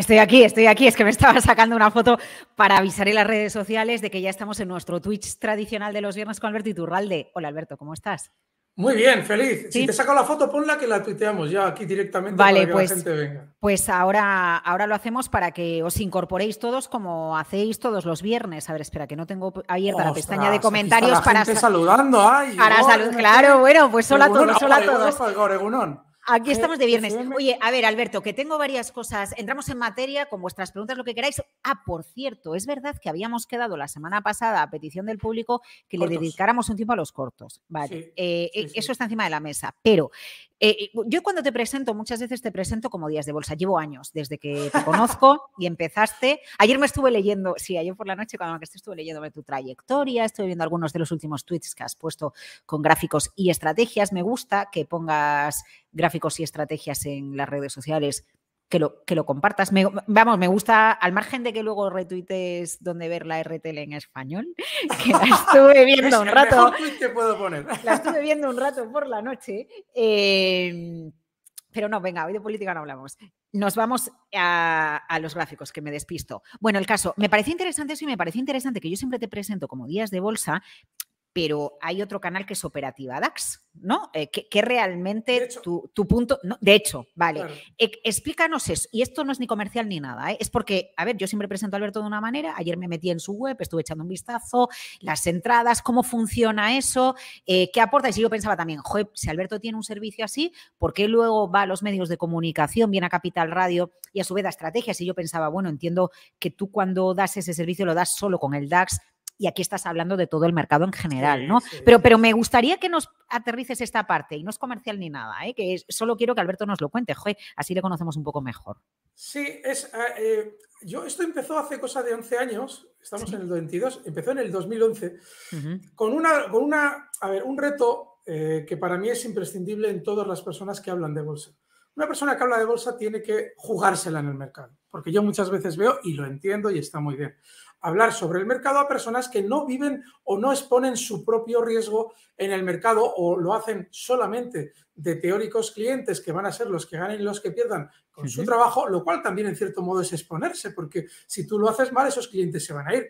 Estoy aquí, estoy aquí. Es que me estaba sacando una foto para avisar en las redes sociales de que ya estamos en nuestro Twitch tradicional de los viernes con Alberto Iturralde. Hola Alberto, ¿cómo estás? Muy bien, feliz. Si te saco la foto, ponla que la tuiteamos ya aquí directamente vale, pues, venga. Pues ahora, ahora lo hacemos para que os incorporéis todos como hacéis todos los viernes. A ver, espera, que no tengo abierta la pestaña de comentarios para. Gente saludando, Para claro, bueno, pues hola a todos, hola a todos. Aquí estamos de viernes. Oye, a ver, Alberto, que tengo varias cosas. Entramos en materia con vuestras preguntas, lo que queráis. Ah, por cierto, es verdad que habíamos quedado la semana pasada, a petición del público, que le dedicáramos un tiempo a los cortos. Vale, eh, eh, eso está encima de la mesa. Pero eh, yo cuando te presento, muchas veces te presento como días de bolsa. Llevo años desde que te conozco y empezaste. Ayer me estuve leyendo, sí, ayer por la noche cuando me estuve leyendo tu trayectoria, estuve viendo algunos de los últimos tweets que has puesto con gráficos y estrategias. Me gusta que pongas gráficos y estrategias en las redes sociales que lo, compartas. vamos, me gusta, al margen de que luego retuites donde ver la RTL en español, que la estuve viendo un rato. La estuve viendo un rato por la noche. Em, pero no, venga, hoy de política no hablamos. Nos vamos a, a, los gráficos, que me despisto. Bueno, el caso, me parece interesante eso y me parece interesante que yo siempre te presento como días de bolsa, pero hay otro canal que es Operativa DAX, ¿no? Eh, que, realmente tu, punto... de hecho, vale. E, explícanos eso. Y esto no es ni comercial ni nada, ¿eh? Es porque, a ver, yo siempre presento a Alberto de una manera, ayer me metí en su web, estuve echando un vistazo, las entradas, cómo funciona eso, eh, qué aporta. Y yo pensaba también, joder, si Alberto tiene un servicio así, ¿por qué luego va a los medios de comunicación, viene a Capital Radio y a su vez a estrategias? Y yo pensaba, bueno, entiendo que tú cuando das ese servicio lo das solo con el DAX, y aquí estás hablando de todo el mercado en general, ¿no? pero, pero me gustaría que nos aterrices esta parte y no es comercial ni nada, ¿eh? que solo quiero que Alberto nos lo cuente, Joder, así le conocemos un poco mejor. Sí, es, ah, eh, yo esto empezó hace cosa de 11 años, estamos en el 22, empezó en el 2011, con, una, una, un reto eh, que para mí es imprescindible en todas las personas que hablan de bolsa. Una persona que habla de bolsa tiene que jugársela en el mercado, porque yo muchas veces veo y lo entiendo y está muy bien hablar sobre el mercado a personas que no viven o no exponen su propio riesgo en el mercado o lo hacen solamente de teóricos clientes que van a ser los que ganen y los que pierdan con su trabajo, lo cual también en cierto modo es exponerse, porque si tú lo haces mal, esos clientes se van a ir.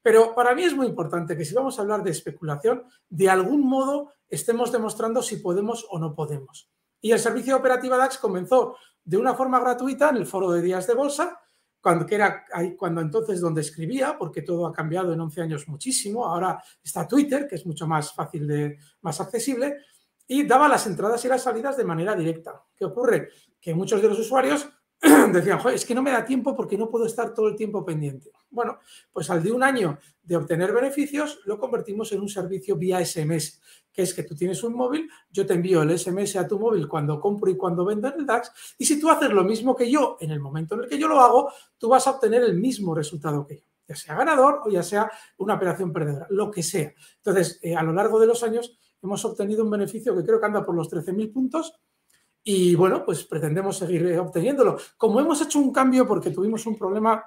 Pero para mí es muy importante que si vamos a hablar de especulación, de algún modo estemos demostrando si podemos o no podemos. Y el servicio de operativa DAX comenzó de una forma gratuita en el foro de días de bolsa, cuando, que era, cuando entonces donde escribía, porque todo ha cambiado en 11 años muchísimo, ahora está Twitter, que es mucho más fácil, de, más accesible, y daba las entradas y las salidas de manera directa. ¿Qué ocurre? Que muchos de los usuarios decían, es que no me da tiempo porque no puedo estar todo el tiempo pendiente. Bueno, pues al de un año de obtener beneficios, lo convertimos en un servicio vía SMS, que es que tú tienes un móvil, yo te envío el SMS a tu móvil cuando compro y cuando vendo en el DAX, y si tú haces lo mismo que yo en el momento en el que yo lo hago, tú vas a obtener el mismo resultado que yo ya sea ganador o ya sea una operación perdedora, lo que sea. Entonces, eh, a lo largo de los años hemos obtenido un beneficio que creo que anda por los 13.000 puntos, y bueno, pues pretendemos seguir eh, obteniéndolo. Como hemos hecho un cambio porque tuvimos un problema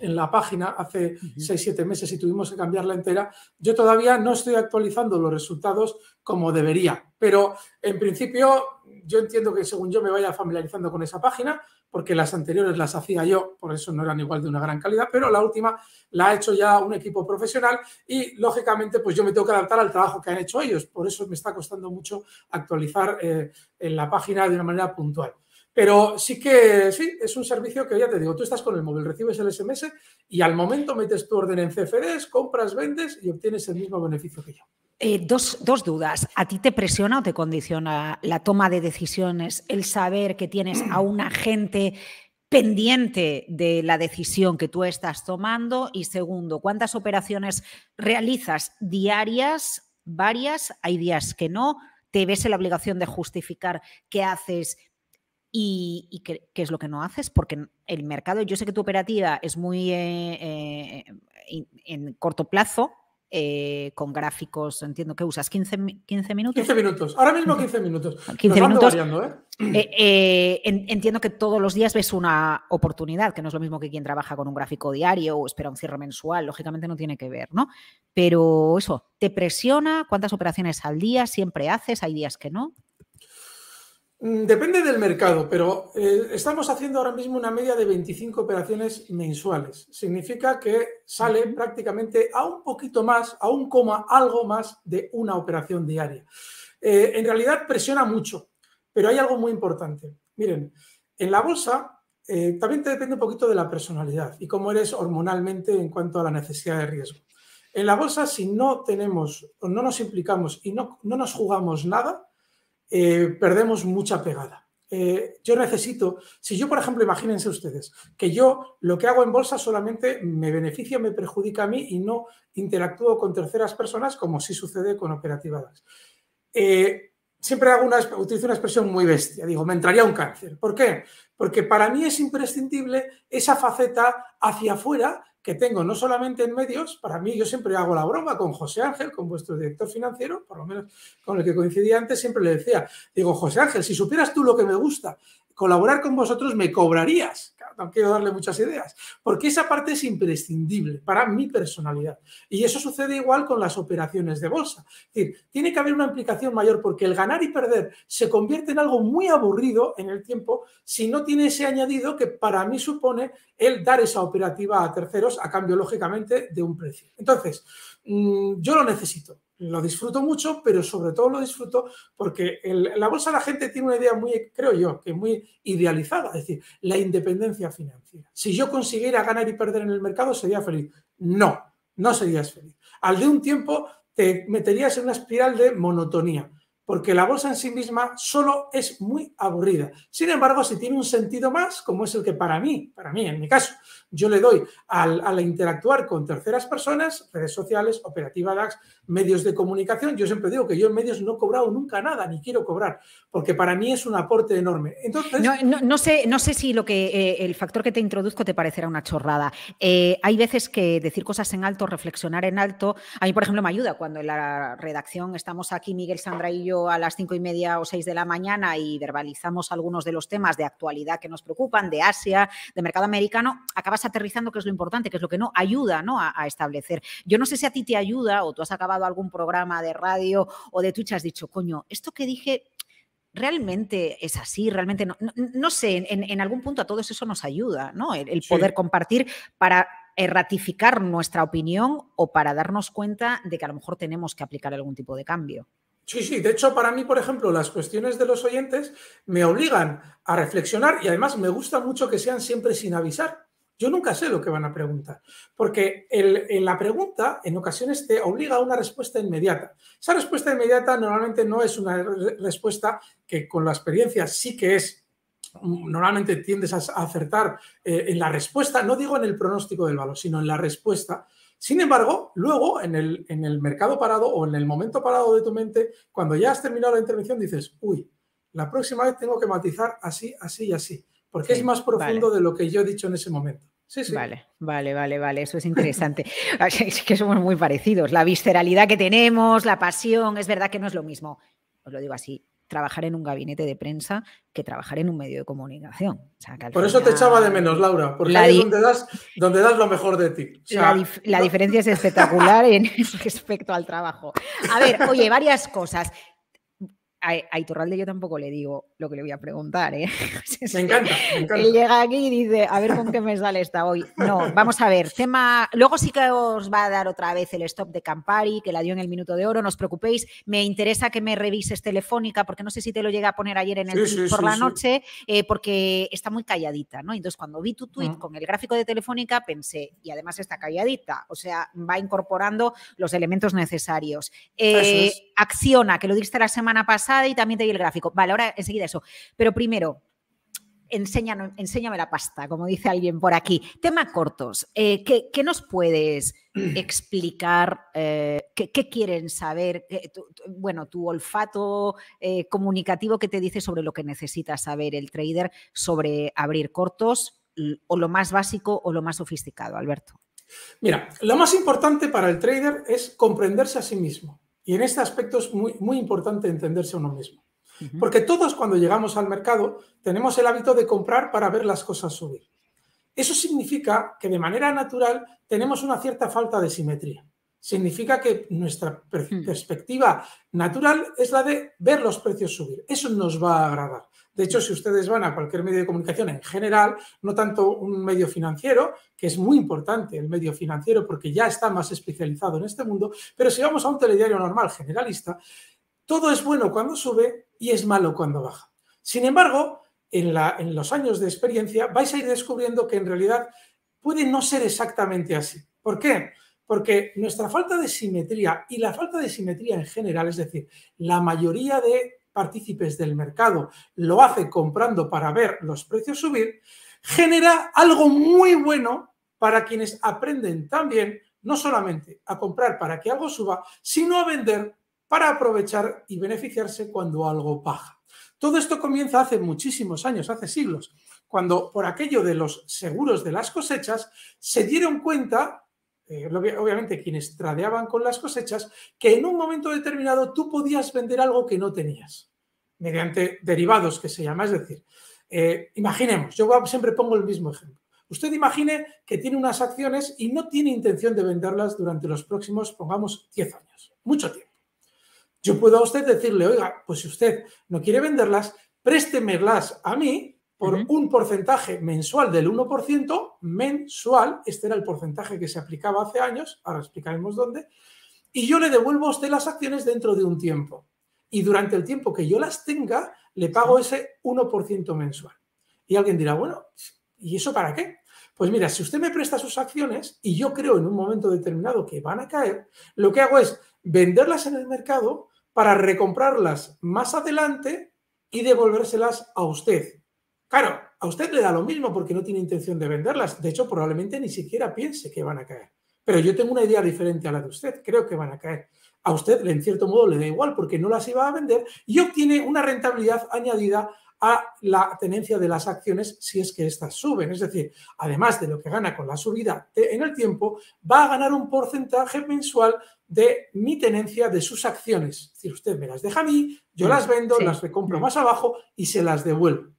en la página hace 6-7 meses y tuvimos que cambiarla entera. Yo todavía no estoy actualizando los resultados como debería, pero en principio yo entiendo que según yo me vaya familiarizando con esa página, porque las anteriores las hacía yo, por eso no eran igual de una gran calidad, pero la última la ha hecho ya un equipo profesional y lógicamente pues yo me tengo que adaptar al trabajo que han hecho ellos, por eso me está costando mucho actualizar eh, en la página de una manera puntual. Pero sí que sí, es un servicio que ya te digo, tú estás con el móvil, recibes el SMS y al momento metes tu orden en CFDs, compras, vendes y obtienes el mismo beneficio que yo. Eh, dos, dos, dudas. ¿A ti te presiona o te condiciona la toma de decisiones, el saber que tienes a un agente pendiente de la decisión que tú estás tomando? Y segundo, ¿cuántas operaciones realizas diarias, varias? Hay días que no. ¿Te ves en la obligación de justificar qué haces y, qué, es lo que no haces, porque el mercado, yo sé que tu operativa es muy eh, eh, en corto plazo, eh, con gráficos, entiendo que usas 15, 15, minutos. 15 minutos, ahora mismo 15 minutos. 15 minutos. entiendo que todos los días ves una oportunidad, que no es lo mismo que quien trabaja con un gráfico diario o espera un cierre mensual, lógicamente no tiene que ver, ¿no? Pero eso, ¿te presiona? ¿Cuántas operaciones al día siempre haces? ¿Hay días que no? Mm, depende del mercado, pero eh, estamos haciendo ahora mismo una media de 25 operaciones mensuales. Significa que sale prácticamente a un poquito más, a un coma, algo más de una operación diaria. Eh, en realidad presiona mucho, pero hay algo muy importante. Miren, en la bolsa eh, también te depende un poquito de la personalidad y cómo eres hormonalmente en cuanto a la necesidad de riesgo. En la bolsa, si no tenemos o no nos implicamos y no, no nos jugamos nada, eh, perdemos mucha pegada. Eh, yo necesito, si yo, por ejemplo, imagínense ustedes, que yo lo que hago en bolsa solamente me beneficia, me perjudica a mí y no interactúo con terceras personas como sí sucede con operativas. Eh, siempre hago una, utilizo una expresión muy bestia, digo, me entraría un cáncer. ¿Por qué? Porque para mí es imprescindible esa faceta hacia afuera que tengo no solamente en medios, para mí yo siempre hago la broma con José Ángel, con vuestro director financiero, por lo menos con el que coincidí antes, siempre le decía, digo, José Ángel, si supieras tú lo que me gusta colaborar con vosotros me cobrarías. No quiero darle muchas ideas, porque esa parte es imprescindible para mi personalidad. Y eso sucede igual con las operaciones de bolsa. Es decir, tiene que haber una implicación mayor porque el ganar y perder se convierte en algo muy aburrido en el tiempo si no tiene ese añadido que para mí supone el dar esa operativa a terceros a cambio, lógicamente, de un precio. Entonces, mm, yo lo necesito lo disfruto mucho, pero sobre todo lo disfruto porque la bolsa la gente tiene una idea muy, creo yo, que muy idealizada, es decir, la independencia financiera. Si yo consiguiera ganar y perder en el mercado, sería feliz. No, no serías feliz. Al de un tiempo te meterías en una espiral de monotonía porque la bolsa en sí misma solo es muy aburrida. Sin embargo, si tiene un sentido más, como es el que para mí, para mí en mi caso, yo le doy al, interactuar con terceras personas, redes sociales, operativa DAX, medios de comunicación, yo siempre digo que yo en medios no he cobrado nunca nada, ni quiero cobrar, porque para mí es un aporte enorme. Entonces, no, sé, no sé si lo que eh, el factor que te introduzco te parecerá una chorrada. Eh, hay veces que decir cosas en alto, reflexionar en alto, a mí, por ejemplo, me ayuda cuando en la redacción estamos aquí Miguel, Sandra y yo, a las cinco y media o seis de la mañana y verbalizamos algunos de los temas de actualidad que nos preocupan, de Asia, de mercado americano, acabas aterrizando, que es lo importante, que es lo que no ayuda A, establecer. Yo no sé si a ti te ayuda o tú has acabado algún programa de radio o de Twitch, has dicho, coño, esto que dije realmente es así, realmente no, sé, en, algún punto a todos eso nos ayuda, ¿no? El, poder compartir para ratificar nuestra opinión o para darnos cuenta de que a lo mejor tenemos que aplicar algún tipo de cambio. Sí, sí, de hecho para mí, por ejemplo, las cuestiones de los oyentes me obligan a reflexionar y además me gusta mucho que sean siempre sin avisar. Yo nunca sé lo que van a preguntar, porque en la pregunta en ocasiones te obliga a una respuesta inmediata. Esa respuesta inmediata normalmente no es una respuesta que con la experiencia sí que es mm, normalmente tiendes a acertar eh, en la respuesta, no digo en el pronóstico del valor, sino en la respuesta, sin embargo, luego en el, en el mercado parado o en el momento parado de tu mente, cuando ya has terminado la intervención, dices, uy, la próxima vez tengo que matizar así, así y así, porque es más profundo de lo que yo he dicho en ese momento. Sí, Vale, vale, vale, vale, eso es interesante. es ah, que somos muy parecidos, la visceralidad que tenemos, la pasión, es verdad que no es lo mismo, os lo digo así, trabajar en un gabinete de prensa que trabajar en un medio de comunicación. Por eso te echaba de menos, Laura, porque ahí es donde das, donde das lo mejor de ti. la, diferencia es espectacular en respecto al trabajo. A ver, oye, varias cosas a, Iturralde yo tampoco le digo lo que le voy a preguntar. ¿eh? Me, encanta, Él llega aquí y dice, a ver con qué me sale esta hoy. No, vamos a ver, tema... Luego sí que os va a dar otra vez el stop de Campari, que la dio en el minuto de oro, no os preocupéis. Me interesa que me revises telefónica, porque no sé si te lo llega a poner ayer en el por la noche, eh, porque está muy calladita, ¿no? Entonces cuando vi tu tweet mm. con el gráfico de telefónica, pensé, y además está calladita, o sea, va incorporando los elementos necesarios. Eh, acciona, que lo diste la semana pasada y también te di el gráfico. Vale, ahora enseguida eso. Pero primero, enséñame, enséñame la pasta, como dice alguien por aquí. Tema cortos. Eh, ¿qué, nos puedes explicar? Eh, qué, quieren saber? Eh, bueno, tu olfato comunicativo que te dice sobre lo que necesita saber el trader sobre abrir cortos o lo más básico o lo más sofisticado, Alberto. Mira, lo más importante para el trader es comprenderse a sí mismo. Y en este aspecto es muy, muy importante entenderse a uno mismo. Porque todos cuando llegamos al mercado tenemos el hábito de comprar para ver las cosas subir. Eso significa que de manera natural tenemos una cierta falta de simetría. Significa que nuestra hmm. perspectiva natural es la de ver los precios subir. Eso nos va a agradar. De hecho, si ustedes van a cualquier medio de comunicación en general, no tanto un medio financiero, que es muy importante el medio financiero porque ya está más especializado en este mundo, pero si vamos a un telediario normal generalista, todo es bueno cuando sube y es malo cuando baja. Sin embargo, en, los años de experiencia vais a ir descubriendo que en realidad puede no ser exactamente así. ¿Por qué? Porque nuestra falta de simetría y la falta de simetría en general, es decir, la mayoría de partícipes del mercado, lo hace comprando para ver los precios subir, genera algo muy bueno para quienes aprenden también no solamente a comprar para que algo suba, sino a vender para aprovechar y beneficiarse cuando algo baja. Todo esto comienza hace muchísimos años, hace siglos, cuando por aquello de los seguros de las cosechas se dieron cuenta eh, obviamente quienes tradeaban con las cosechas, que en un momento determinado tú podías vender algo que no tenías, mediante derivados que se llama. Es decir, eh, imaginemos, yo siempre pongo el mismo ejemplo. Usted imagine que tiene unas acciones y no tiene intención de venderlas durante los próximos, pongamos, 10 años, mucho tiempo. Yo puedo a usted decirle, oiga, pues si usted no quiere venderlas, préstemelas a mí por un porcentaje mensual del 1%, mensual, este era el porcentaje que se aplicaba hace años, ahora explicaremos dónde, y yo le devuelvo a usted las acciones dentro de un tiempo. Y durante el tiempo que yo las tenga, le pago ese 1% mensual. Y alguien dirá, bueno, ¿y eso para qué? Pues mira, si usted me presta sus acciones y yo creo en un momento determinado que van a caer, lo que hago es venderlas en el mercado para recomprarlas más adelante y devolvérselas a usted Claro, a usted le da lo mismo porque no tiene intención de venderlas. De hecho, probablemente ni siquiera piense que van a caer. Pero yo tengo una idea diferente a la de usted. Creo que van a caer. A usted, en cierto modo, le da igual porque no las iba a vender y obtiene una rentabilidad añadida a la tenencia de las acciones si es que estas suben. Es decir, además de lo que gana con la subida en el tiempo, va a ganar un porcentaje mensual de mi tenencia de sus acciones. Es decir, usted me las deja a mí, yo mm, las vendo, las recompro mm. más abajo y se las devuelvo.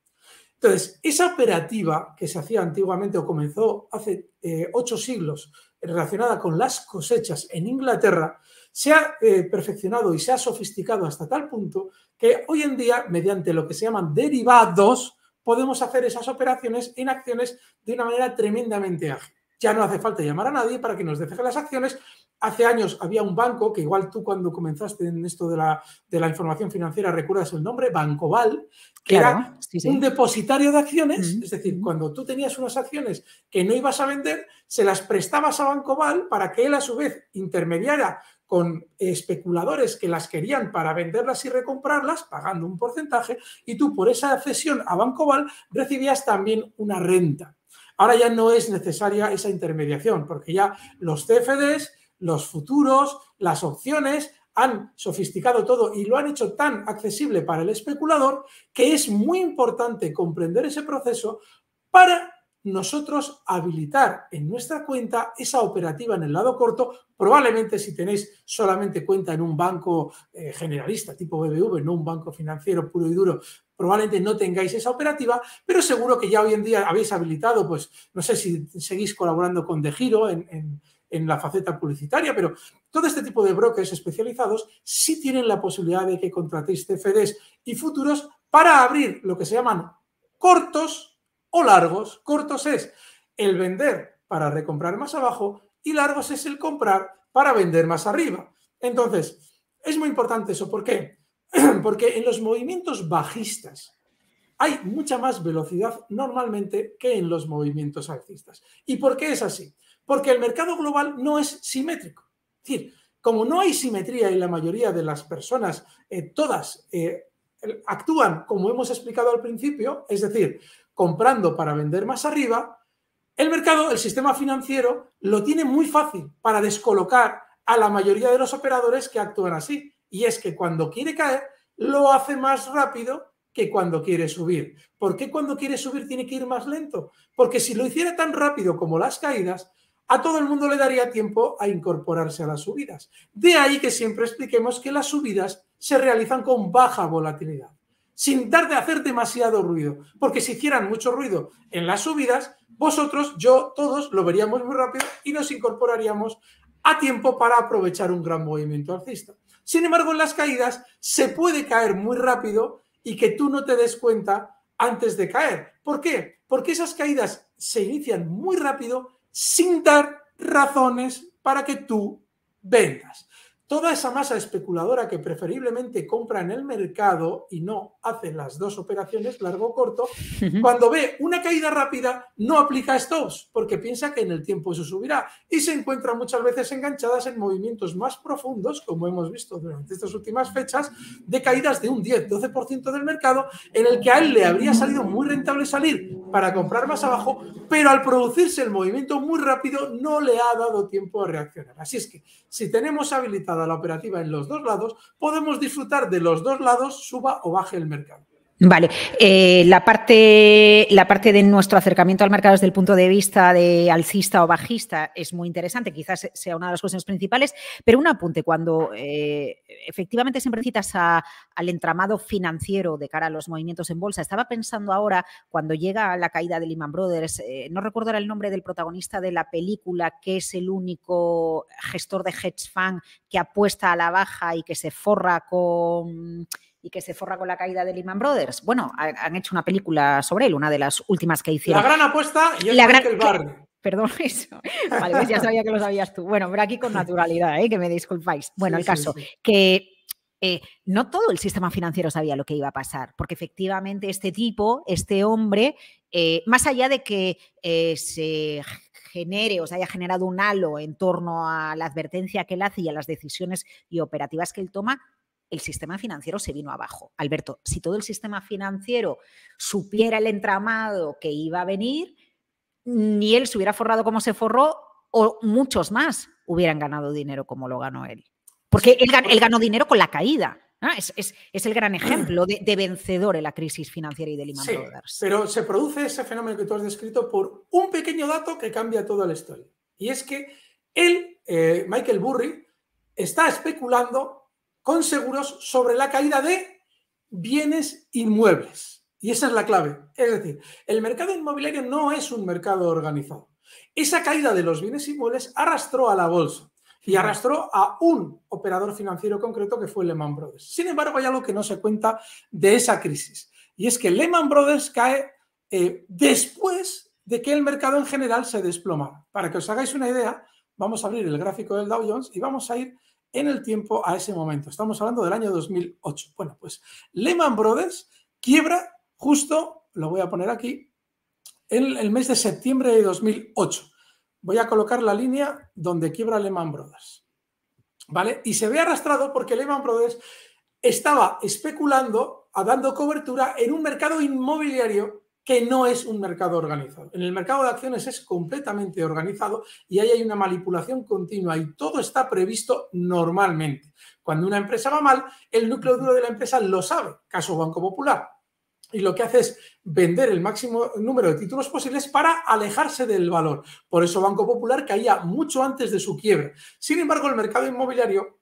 Entonces, esa operativa que se hacía antiguamente o comenzó hace eh, ocho siglos relacionada con las cosechas en Inglaterra, se ha eh, perfeccionado y se ha sofisticado hasta tal punto que hoy en día, mediante lo que se llaman derivados, podemos hacer esas operaciones en acciones de una manera tremendamente ágil. Ya no hace falta llamar a nadie para que nos deje las acciones, Hace años había un banco, que igual tú cuando comenzaste en esto de la, información financiera recuerdas el nombre, Bancoval, que era un depositario de acciones, es decir, cuando tú tenías unas acciones que no ibas a vender, se las prestabas a Bancoval para que él a su vez intermediara con especuladores que las querían para venderlas y recomprarlas, pagando un porcentaje, y tú por esa cesión a Bancoval recibías también una renta. Ahora ya no es necesaria esa intermediación, porque ya los CFDs los futuros, las opciones, han sofisticado todo y lo han hecho tan accesible para el especulador que es muy importante comprender ese proceso para nosotros habilitar en nuestra cuenta esa operativa en el lado corto, probablemente si tenéis solamente cuenta en un banco eh, generalista tipo BBV, no un banco financiero puro y duro, probablemente no tengáis esa operativa, pero seguro que ya hoy en día habéis habilitado, pues no sé si seguís colaborando con De Giro en en la faceta publicitaria, pero todo este tipo de brokers especializados sí tienen la posibilidad de que contratéis CFDs y futuros para abrir lo que se llaman cortos o largos. Cortos es el vender para recomprar más abajo y largos es el comprar para vender más arriba. Entonces, es muy importante eso. ¿Por qué? Porque en los movimientos bajistas hay mucha más velocidad normalmente que en los movimientos alcistas. ¿Y por qué es así? Porque el mercado global no es simétrico. Es decir, como no hay simetría y la mayoría de las personas, eh, todas eh, actúan como hemos explicado al principio, es decir, comprando para vender más arriba, el mercado, el sistema financiero, lo tiene muy fácil para descolocar a la mayoría de los operadores que actúan así. Y es que cuando quiere caer, lo hace más rápido que cuando quiere subir. ¿Por qué cuando quiere subir tiene que ir más lento? Porque si lo hiciera tan rápido como las caídas, a todo el mundo le daría tiempo a incorporarse a las subidas. De ahí que siempre expliquemos que las subidas se realizan con baja volatilidad, sin dar de hacer demasiado ruido, porque si hicieran mucho ruido en las subidas, vosotros, yo, todos lo veríamos muy rápido y nos incorporaríamos a tiempo para aprovechar un gran movimiento alcista. Sin embargo, en las caídas se puede caer muy rápido y que tú no te des cuenta antes de caer. ¿Por qué? Porque esas caídas se inician muy rápido sin dar razones para que tú vendas. Toda esa masa especuladora que preferiblemente compra en el mercado y no hace las dos operaciones, largo o corto, cuando ve una caída rápida no aplica estos porque piensa que en el tiempo eso subirá y se encuentra muchas veces enganchadas en movimientos más profundos, como hemos visto durante estas últimas fechas, de caídas de un 10-12% del mercado en el que a él le habría salido muy rentable salir para comprar más abajo, pero al producirse el movimiento muy rápido no le ha dado tiempo a reaccionar. Así es que si tenemos habilitado a la operativa en los dos lados, podemos disfrutar de los dos lados, suba o baje el mercado. Vale, eh, la, parte, la parte de nuestro acercamiento al mercado desde el punto de vista de alcista o bajista es muy interesante, quizás sea una de las cuestiones principales, pero un apunte, cuando eh, efectivamente siempre citas al entramado financiero de cara a los movimientos en bolsa, estaba pensando ahora cuando llega la caída de Lehman Brothers, eh, no recuerdo el nombre del protagonista de la película, que es el único gestor de hedge fund que apuesta a la baja y que se forra con y que se forra con la caída de Lehman Brothers. Bueno, han, hecho una película sobre él, una de las últimas que hicieron. La gran apuesta y es la Perdón, eso. Pues ya sabía que lo sabías tú. Bueno, pero aquí con naturalidad, ¿eh? que me disculpáis. Bueno, el caso, que eh, no todo el sistema financiero sabía lo que iba a pasar, porque efectivamente este tipo, este hombre, eh, más allá de que se genere o se haya generado un halo en torno a la advertencia que él hace y a las decisiones y operativas que él toma, el sistema financiero se vino abajo. Alberto, si todo el sistema financiero supiera el entramado que iba a venir, ni él se hubiera forrado como se forró o muchos más hubieran ganado dinero como lo ganó él. Porque él, ganó dinero con la caída. Es, el gran ejemplo de, vencedor en la crisis financiera y de Lehman Pero se produce ese fenómeno que tú has descrito por un pequeño dato que cambia toda la historia. Y es que él, eh, Michael Burry, está especulando con seguros sobre la caída de bienes inmuebles. Y esa es la clave. Es decir, el mercado inmobiliario no es un mercado organizado. Esa caída de los bienes inmuebles arrastró a la bolsa y arrastró a un operador financiero concreto que fue Lehman Brothers. Sin embargo, hay algo que no se cuenta de esa crisis y es que Lehman Brothers cae eh, después de que el mercado en general se desploma. Para que os hagáis una idea, vamos a abrir el gráfico del Dow Jones y vamos a ir en el tiempo a ese momento. Estamos hablando del año 2008. Bueno, pues Lehman Brothers quiebra justo, lo voy a poner aquí, en el mes de septiembre de 2008. Voy a colocar la línea donde quiebra Lehman Brothers. ¿Vale? Y se ve arrastrado porque Lehman Brothers estaba especulando, dando cobertura en un mercado inmobiliario que no es un mercado organizado. En el mercado de acciones es completamente organizado y ahí hay una manipulación continua y todo está previsto normalmente. Cuando una empresa va mal, el núcleo duro de la empresa lo sabe, caso Banco Popular. Y lo que hace es vender el máximo número de títulos posibles para alejarse del valor. Por eso Banco Popular caía mucho antes de su quiebra. Sin embargo, el mercado inmobiliario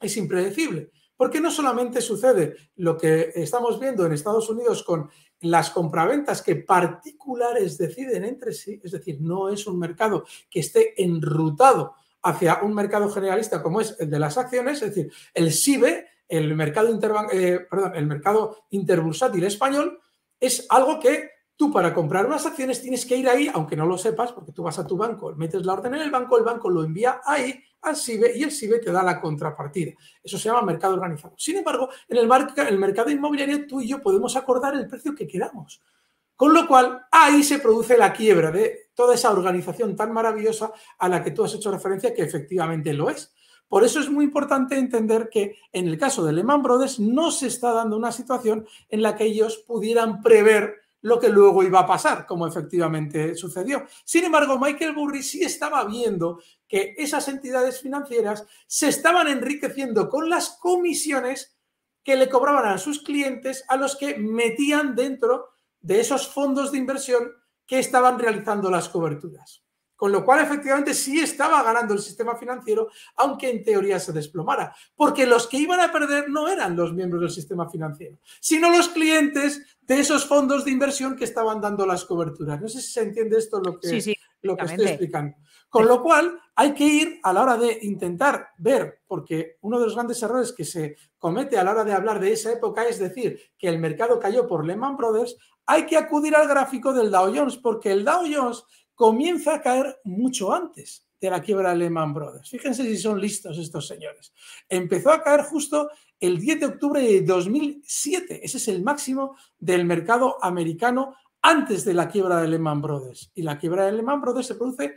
es impredecible. Porque no solamente sucede lo que estamos viendo en Estados Unidos con las compraventas que particulares deciden entre sí, es decir, no es un mercado que esté enrutado hacia un mercado generalista como es el de las acciones, es decir, el SIBE, el mercado, eh, el mercado interbursátil español, es algo que Tú para comprar unas acciones tienes que ir ahí, aunque no lo sepas, porque tú vas a tu banco, metes la orden en el banco, el banco lo envía ahí al SIBE y el SIBE te da la contrapartida. Eso se llama mercado organizado. Sin embargo, en el, el mercado inmobiliario tú y yo podemos acordar el precio que queramos. Con lo cual, ahí se produce la quiebra de toda esa organización tan maravillosa a la que tú has hecho referencia, que efectivamente lo es. Por eso es muy importante entender que en el caso de Lehman Brothers no se está dando una situación en la que ellos pudieran prever lo que luego iba a pasar, como efectivamente sucedió. Sin embargo, Michael Burry sí estaba viendo que esas entidades financieras se estaban enriqueciendo con las comisiones que le cobraban a sus clientes a los que metían dentro de esos fondos de inversión que estaban realizando las coberturas. Con lo cual, efectivamente, sí estaba ganando el sistema financiero, aunque en teoría se desplomara, porque los que iban a perder no eran los miembros del sistema financiero, sino los clientes de esos fondos de inversión que estaban dando las coberturas. No sé si se entiende esto lo que, lo que estoy explicando. Con lo cual, hay que ir a la hora de intentar ver, porque uno de los grandes errores que se comete a la hora de hablar de esa época es decir que el mercado cayó por Lehman Brothers, hay que acudir al gráfico del Dow Jones, porque el Dow Jones comienza a caer mucho antes de la quiebra de Lehman Brothers. Fíjense si son listos estos señores. Empezó a caer justo el 10 de octubre de 2007. Ese es el máximo del mercado americano antes de la quiebra de Lehman Brothers. Y la quiebra de Lehman Brothers se produce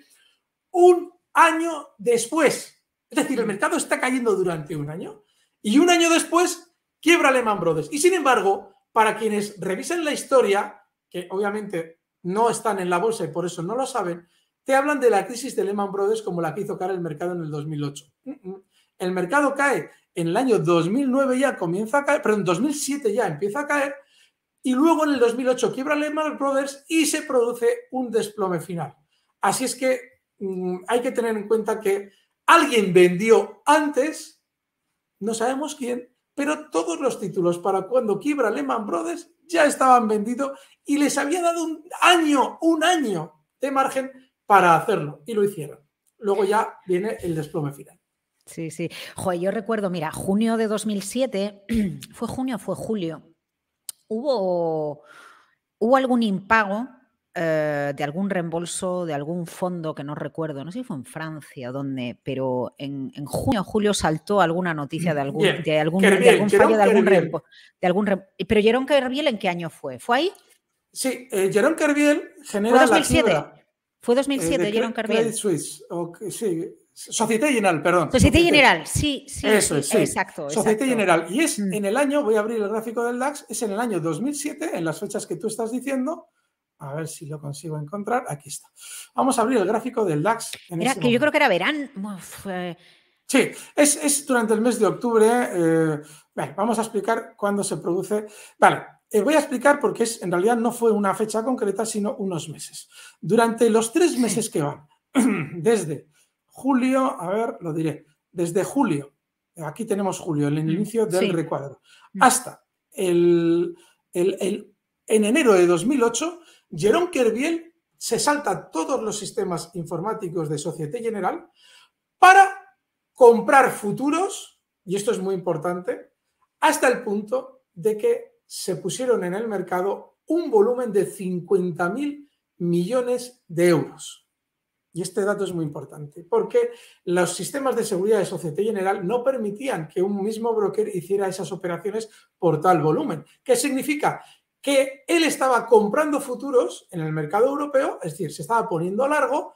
un año después. Es decir, el mercado está cayendo durante un año y un año después quiebra Lehman Brothers. Y sin embargo, para quienes revisen la historia, que obviamente no están en la bolsa y por eso no lo saben, te hablan de la crisis de Lehman Brothers como la que hizo caer el mercado en el 2008. Mm, mm. El mercado cae en el año 2009 ya comienza a caer, en 2007 ya empieza a caer y luego en el 2008 quiebra Lehman Brothers y se produce un desplome final. Así es que mm, hay que tener en cuenta que alguien vendió antes, no sabemos quién, pero todos los títulos para cuando quiebra Lehman Brothers ya estaban vendidos y les había dado un año, un año de margen para hacerlo y lo hicieron. Luego ya viene el desplome final. Sí, sí. Joder, yo recuerdo, mira, junio de 2007, ¿fue junio o fue julio? Hubo, hubo algún impago eh, de algún reembolso de algún fondo que no recuerdo, no sé si fue en Francia o dónde, pero en, en, junio o julio saltó alguna noticia de mm, algún, de algún, fallo de algún, reembolso, de algún Pero Jerome Kerviel, ¿en qué año fue? ¿Fue ahí? Sí, eh, Jerón Kerviel genera. ¿Fue 2007? La ¿Fue 2007 eh, Jerome Kerviel? General, perdón. Societe General, sí, sí. Exacto. Societe General. Y es mm. en el año, voy a abrir el gráfico del DAX, es en el año 2007, en las fechas que tú estás diciendo, a ver si lo consigo encontrar. Aquí está. Vamos a abrir el gráfico del DAX. En Mira, que yo creo que era verano. Eh. Sí, es, durante el mes de octubre. Eh, vamos a explicar cuándo se produce. Vale, eh, voy a explicar porque es, en realidad no fue una fecha concreta, sino unos meses. Durante los tres meses que van, desde julio, a ver, lo diré, desde julio, aquí tenemos julio, el mm, inicio del recuadro, mm. hasta el, en enero de 2008 Jerome Kerviel se salta todos los sistemas informáticos de Societe General para comprar futuros, y esto es muy importante, hasta el punto de que se pusieron en el mercado un volumen de 50.000 millones de euros. Y este dato es muy importante, porque los sistemas de seguridad de Societe General no permitían que un mismo broker hiciera esas operaciones por tal volumen. ¿Qué significa? que él estaba comprando futuros en el mercado europeo, es decir, se estaba poniendo a largo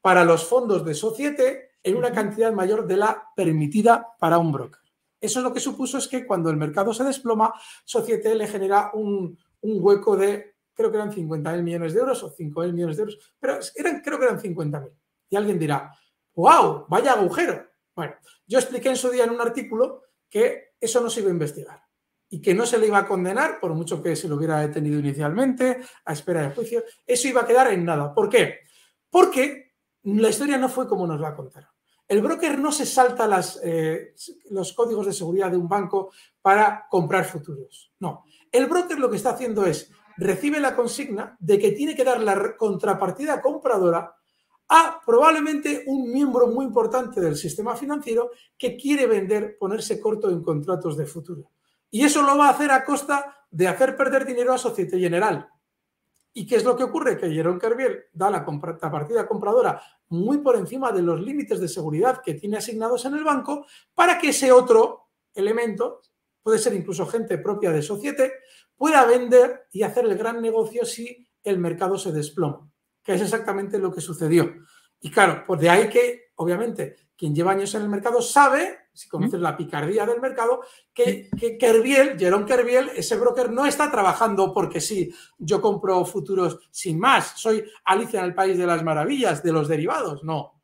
para los fondos de Societe en una cantidad mayor de la permitida para un broker. Eso es lo que supuso es que cuando el mercado se desploma, Societe le genera un, hueco de, creo que eran 50.000 millones de euros o 5.000 millones de euros, pero eran, creo que eran 50.000. Y alguien dirá, wow, vaya agujero. Bueno, yo expliqué en su día en un artículo que eso no se iba a investigar y que no se le iba a condenar, por mucho que se lo hubiera detenido inicialmente, a espera de juicio, eso iba a quedar en nada. ¿Por qué? Porque la historia no fue como nos la contaron. El broker no se salta eh, los códigos de seguridad de un banco para comprar futuros. No. El broker lo que está haciendo es recibe la consigna de que tiene que dar la contrapartida compradora a probablemente un miembro muy importante del sistema financiero que quiere vender, ponerse corto en contratos de futuro. Y eso lo va a hacer a costa de hacer perder dinero a Societe General. ¿Y qué es lo que ocurre? Que Jerome Kerviel da la, la, partida compradora muy por encima de los límites de seguridad que tiene asignados en el banco para que ese otro elemento, puede ser incluso gente propia de Societe, pueda vender y hacer el gran negocio si el mercado se desploma, que es exactamente lo que sucedió. Y claro, pues de ahí que, obviamente, quien lleva años en el mercado sabe si conoces la picardía del mercado, que, que Kerbiel, Jerome Kerviel ese broker no está trabajando porque sí, yo compro futuros sin más, soy Alicia en el País de las Maravillas, de los derivados, no.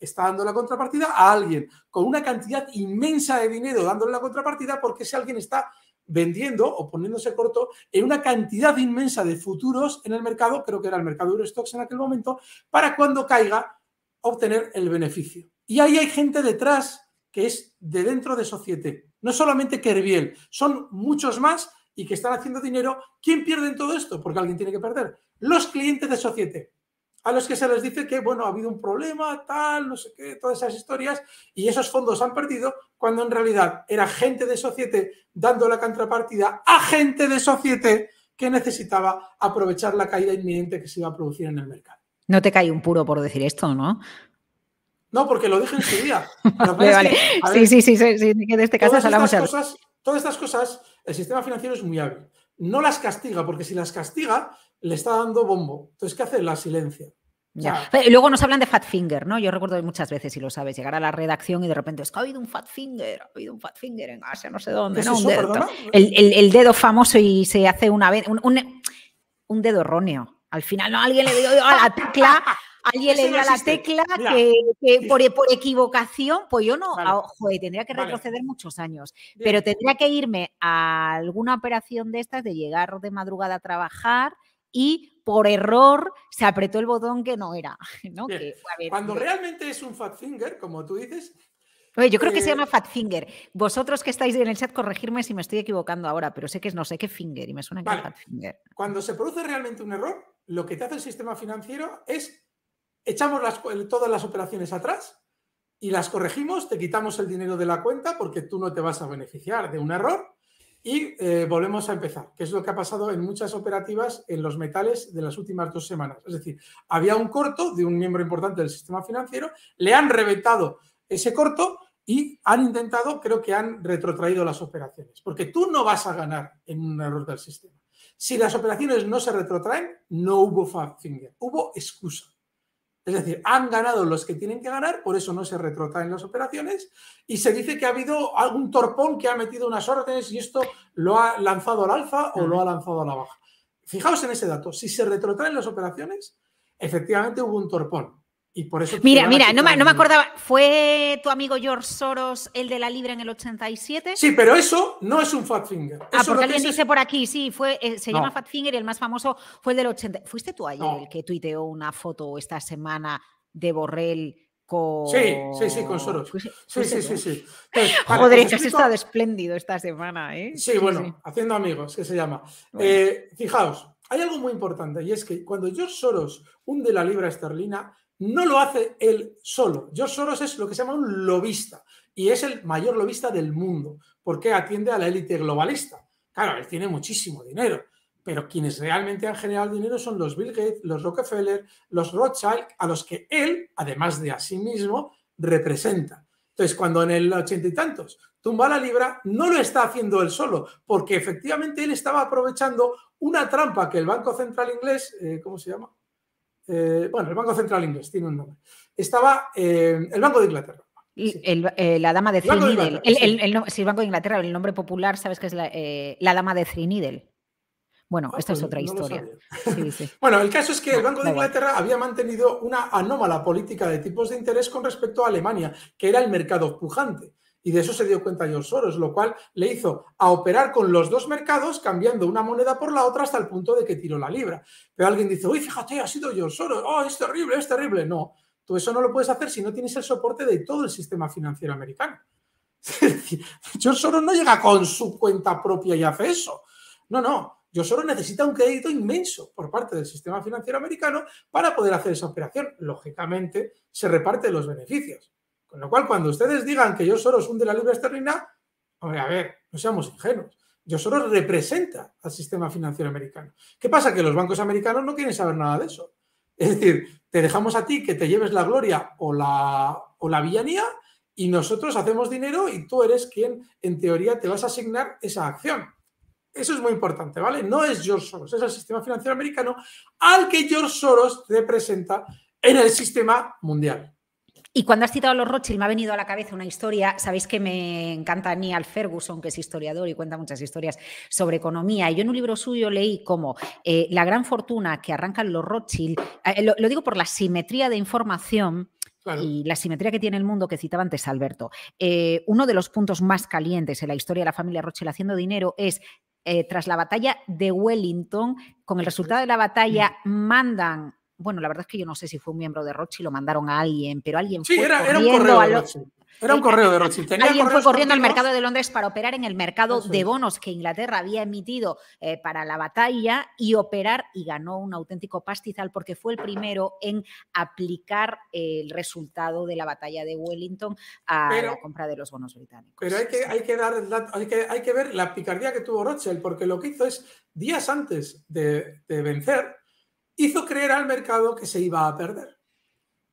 Está dando la contrapartida a alguien con una cantidad inmensa de dinero dándole la contrapartida porque si alguien está vendiendo o poniéndose corto en una cantidad inmensa de futuros en el mercado, creo que era el mercado Eurostox en aquel momento, para cuando caiga obtener el beneficio. Y ahí hay gente detrás que es de dentro de Societe. No solamente Kerbiel, son muchos más y que están haciendo dinero. ¿Quién pierde en todo esto? Porque alguien tiene que perder. Los clientes de Societe, a los que se les dice que, bueno, ha habido un problema, tal, no sé qué, todas esas historias, y esos fondos han perdido, cuando en realidad era gente de Societe dando la contrapartida a gente de Societe que necesitaba aprovechar la caída inminente que se iba a producir en el mercado. No te cae un puro por decir esto, ¿no? No, porque lo dije en su día. sí, sí, sí, sí, de este caso todas estas cosas, Todas estas cosas, el sistema financiero es muy hábil. No las castiga, porque si las castiga, le está dando bombo. Entonces, ¿qué hace? La silencia. Ya. Eh, luego nos hablan de fat finger, ¿no? Yo recuerdo muchas veces, si lo sabes, llegar a la redacción y de repente es que ha habido un fat finger, ha habido un fat finger en Asia, no sé dónde, ¿no? Es un dedo, el, dedo famoso y se hace una vez, un, dedo erróneo. Al final, no, alguien le dio a la tecla, Alguien le dio la tecla que, por, equivocación, pues yo no, ah, joder, tendría que retroceder muchos años, pero tendría que irme a alguna operación de estas, de llegar de madrugada a trabajar y por error se apretó el botón que no era. Cuando realmente es un fat finger, como tú dices, Oye, yo creo que se eh llama Fat Finger. Vosotros que estáis en el chat, corregirme si me estoy equivocando ahora, pero sé que es no sé qué finger y me suena que es Fat Finger. Cuando se produce realmente un error, lo que te hace el sistema financiero es echamos todas las operaciones atrás y las corregimos, te quitamos el dinero de la cuenta porque tú no te vas a beneficiar de un error y eh, volvemos a empezar, que es lo que ha pasado en muchas operativas en los metales de las últimas dos semanas. Es decir, había un corto de un miembro importante del sistema financiero, le han reventado ese corto y han intentado, creo que han retrotraído las operaciones, porque tú no vas a ganar en un error del sistema. Si las operaciones no se retrotraen, no hubo finger, hubo excusa. Es decir, han ganado los que tienen que ganar, por eso no se retrotraen las operaciones, y se dice que ha habido algún torpón que ha metido unas órdenes y esto lo ha lanzado al alfa o lo ha lanzado a la baja. Fijaos en ese dato, si se retrotraen las operaciones, efectivamente hubo un torpón por eso mira, mira, no me, acordaba. ¿Fue tu amigo George Soros el de la Libra en el 87? Sí, pero eso no es un fat ah, porque alguien dice por aquí, sí, fue, eh, se llama fat y el más famoso fue el del 80. ¿Fuiste tú ayer el que tuiteó una foto esta semana de Borrell con... Sí, sí, sí, con Soros. Sí, sí, sí, sí. sí. has estado espléndido esta semana, ¿eh? Sí, bueno, haciendo amigos, que se llama. Eh, fijaos, hay algo muy importante y es que cuando George Soros hunde la libra esterlina, no lo hace él solo. George Soros es lo que se llama un lobista y es el mayor lobista del mundo porque atiende a la élite globalista. Claro, él tiene muchísimo dinero, pero quienes realmente han generado dinero son los Bill Gates, los Rockefeller, los Rothschild, a los que él, además de a sí mismo, representa. Entonces, cuando en el ochenta y tantos tumba la libra, no lo está haciendo él solo, porque efectivamente él estaba aprovechando una trampa que el Banco Central Inglés, eh, ¿cómo se llama? Eh, bueno, el Banco Central Inglés tiene un nombre. Estaba eh, el Banco de Inglaterra. Eh, la dama de Crinidel, El, el, sí. el, Banco de Inglaterra, el nombre popular, sabes que es la, dama de Crinidel. Bueno, ah, esta es pues otra historia. bueno, el caso es que el Banco de Inglaterra había mantenido una anómala política de tipos de interés con respecto a Alemania, que era el mercado pujante. Y de eso se dio cuenta George Soros, lo cual le hizo a operar con los dos mercados, cambiando una moneda por la otra hasta el punto de que tiró la libra. Pero alguien dice, uy, fíjate, ha sido George Soros, oh, es terrible, es terrible. No, tú eso no lo puedes hacer si no tienes el soporte de todo el sistema financiero americano. George Soros no llega con su cuenta propia y hace eso. No, no. Yo solo necesita un crédito inmenso por parte del sistema financiero americano para poder hacer esa operación. Lógicamente, se reparten los beneficios. Con lo cual, cuando ustedes digan que yo Soros de la libra esterlina, hombre, a ver, no seamos ingenuos. Yo Soros representa al sistema financiero americano. ¿Qué pasa? Que los bancos americanos no quieren saber nada de eso. Es decir, te dejamos a ti que te lleves la gloria o la, o la villanía y nosotros hacemos dinero y tú eres quien, en teoría, te vas a asignar esa acción. Eso es muy importante, ¿vale? No es George Soros, es el sistema financiero americano al que George Soros representa en el sistema mundial. Y cuando has citado a los Rothschild, me ha venido a la cabeza una historia. Sabéis que me encanta Neil Ferguson, que es historiador y cuenta muchas historias sobre economía. Y yo en un libro suyo leí como eh, la gran fortuna que arrancan los Rothschild, eh, lo, digo por la simetría de información. Y la simetría que tiene el mundo que citaba antes Alberto. Eh, uno de los puntos más calientes en la historia de la familia Rothschild haciendo dinero es tras la batalla de Wellington, con el resultado de la batalla, mm. mandan bueno, la verdad es que yo no sé si fue un miembro de y lo mandaron a alguien, pero alguien fue corriendo un correo, de corriendo al mercado de Londres para operar en el mercado de bonos que Inglaterra había emitido eh, para la batalla y operar y ganó un auténtico pastizal porque fue el primero en aplicar eh, el resultado de la batalla de Wellington a la compra de los bonos británicos. Pero hay que, hay que, dar, hay que ver la picardía que tuvo Rothschild porque lo que hizo es días antes de vencer hizo creer al mercado que se iba a perder,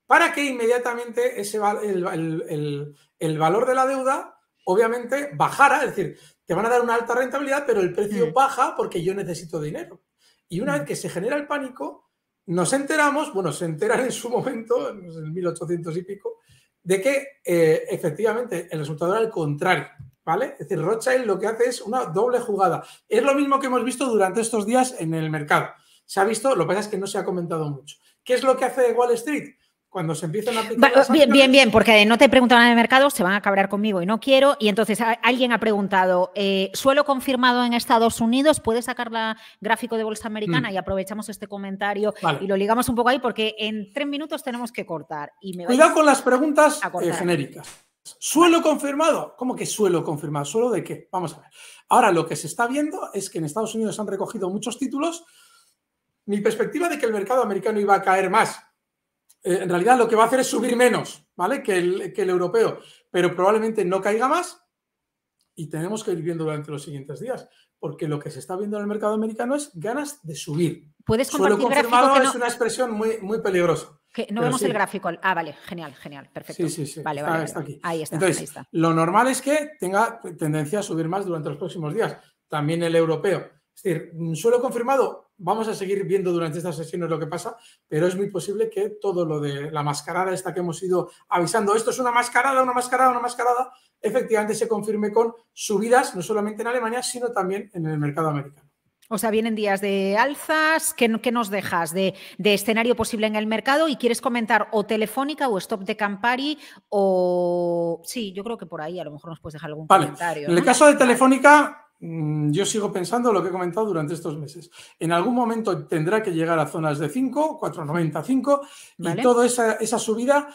para que inmediatamente ese, el, el, valor de la deuda obviamente bajara, es decir, te van a dar una alta rentabilidad, pero el precio mm. baja porque yo necesito dinero. Y una vez mm. que se genera el pánico, nos enteramos, bueno, se enteran en su momento, en el 1800 y pico, de que eh, efectivamente el resultado era el contrario, ¿vale? Es decir, Rothschild lo que hace es una doble jugada. Es lo mismo que hemos visto durante estos días en el mercado. Se ha visto, lo que pasa es que no se ha comentado mucho. ¿Qué es lo que hace Wall Street? cuando se empiezan a bien, bien, bien, porque no te preguntan nada de mercado, se van a cabrear conmigo y no quiero. Y entonces alguien ha preguntado: eh, ¿suelo confirmado en Estados Unidos? ¿Puede sacar la gráfico de bolsa americana? Mm. Y aprovechamos este comentario y lo ligamos un poco ahí, porque en tres minutos tenemos que cortar. Y me Cuidado con las preguntas eh, genéricas. ¿Suelo confirmado? ¿Cómo que suelo confirmado? ¿Suelo de qué? Vamos a ver. Ahora lo que se está viendo es que en Estados Unidos han recogido muchos títulos mi perspectiva de que el mercado americano iba a caer más. Eh, en realidad lo que va a hacer es subir menos, ¿vale? Que el, europeo, pero probablemente no caiga más y tenemos que ir viendo durante los siguientes días, porque lo que se está viendo en el mercado americano es ganas de subir. Puedes compartir confirmado es una expresión muy, peligrosa. no vemos el gráfico. Ah, vale, genial, genial, perfecto. Sí, sí, sí. Vale, ah, vale, Ahí está. Entonces, ahí está. lo normal es que tenga tendencia a subir más durante los próximos días. También el europeo. Es decir, mm, suelo confirmado, vamos a seguir viendo durante estas sesiones lo que pasa, pero es muy posible que todo lo de la mascarada esta que hemos ido avisando, esto es una mascarada, una mascarada, una mascarada, efectivamente se confirme con subidas, no solamente en Alemania, sino también en el mercado americano. O sea, vienen días de alzas. ¿Qué, nos dejas de, escenario posible en el mercado? ¿Y quieres comentar o Telefónica o Stop de Campari? O. Sí, yo creo que por ahí a lo mejor nos puedes dejar algún comentario. En el caso de Telefónica, Mm, yo sigo pensando lo que he comentado durante estos meses. En algún momento tendrá que llegar a zonas de 5, 4,95 ¿Vale? y toda esa, subida,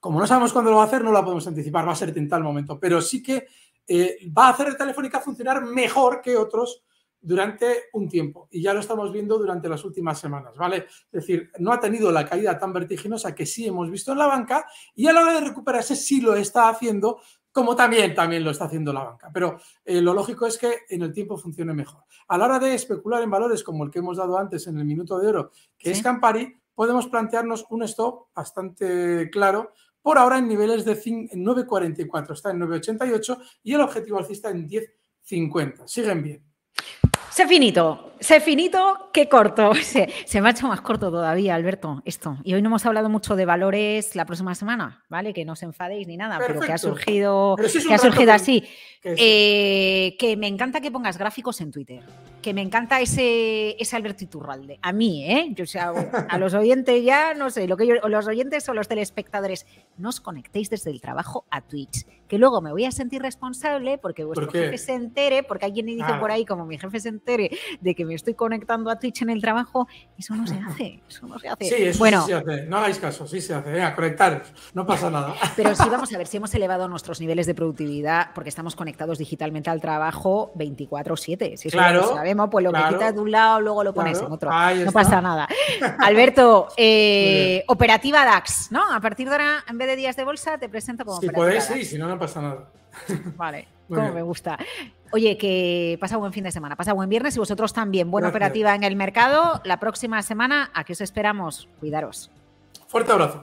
como no sabemos cuándo lo va a hacer, no la podemos anticipar, va a ser en tal momento, pero sí que eh, va a hacer Telefónica funcionar mejor que otros durante un tiempo y ya lo estamos viendo durante las últimas semanas, ¿vale? Es decir, no ha tenido la caída tan vertiginosa que sí hemos visto en la banca y a la hora de recuperarse sí lo está haciendo como también, también lo está haciendo la banca. Pero eh, lo lógico es que en el tiempo funcione mejor. A la hora de especular en valores como el que hemos dado antes en el minuto de oro, que es Campari, podemos plantearnos un stop bastante claro. Por ahora en niveles de 9,44, está en 9,88 y el objetivo alcista en 10,50. Siguen bien. Se finito. Se finito, qué corto. Se, me ha hecho más corto todavía, Alberto, esto. Y hoy no hemos hablado mucho de valores la próxima semana, ¿vale? Que no os enfadéis ni nada, pero que ha surgido, que ha surgido así. Eh, que, me encanta que pongas gráficos en Twitter. Que me encanta ese, ese Alberto Iturralde. A mí, ¿eh? Yo, a los oyentes ya, no sé, lo que los oyentes o los telespectadores, no os conectéis desde el trabajo a Twitch. Que luego me voy a sentir responsable porque vuestro jefe se entere, porque alguien me dice por ahí, como mi jefe se entere de que me estoy conectando a Twitch en el trabajo, eso no se hace, eso no se hace. Sí, eso sí se hace, no hagáis caso, sí se hace, venga, conectar, no pasa nada. Pero sí vamos a ver si hemos elevado nuestros niveles de productividad porque estamos conectados digitalmente al trabajo 24/7, si claro, lo sabemos, pues lo que quitas de un lado, luego lo pones en otro, no pasa nada. Alberto, eh, operativa DAX, ¿no? A partir de ahora, en vez de días de bolsa, te presento como... Si operativa podéis, sí, si no, no pasa nada. Vale. Como me gusta. Oye, que pasa buen fin de semana, pasa buen viernes y vosotros también. Buena operativa en el mercado. La próxima semana, ¿a aquí os esperamos. Cuidaros. Fuerte abrazo.